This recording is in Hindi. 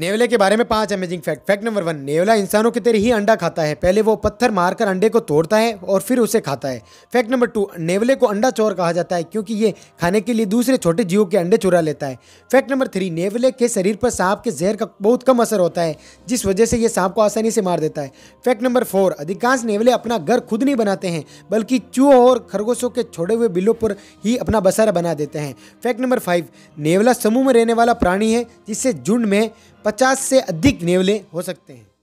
नेवले के बारे में पांच amazing fact fact number one नेवला इंसानों की तरह ही अंडा खाता है पहले वो पत्थर मारकर अंडे को तोड़ता है और फिर उसे खाता है फैक्ट नंबर टू नेवले को अंडा चोर कहा जाता है क्योंकि ये खाने के लिए दूसरे छोटे जीवों के अंडे चुरा लेता है फैक्ट नंबर थ्री नेवले के शरीर पर सांप के जहर का बहुत कम असर होता है जिस वजह से ये सांप को आसानी से मार देता है फैक्ट नंबर फोर अधिकांश नेवले अपना घर खुद नहीं बनाते हैं बल्कि चूहों और खरगोशों के छोड़े हुए बिलों पर ही अपना बसारा बना देते हैं फैक्ट नंबर फाइव नेवला समूह में रहने वाला प्राणी है जिससे झुंड में पचास से अधिक नेवले हो सकते हैं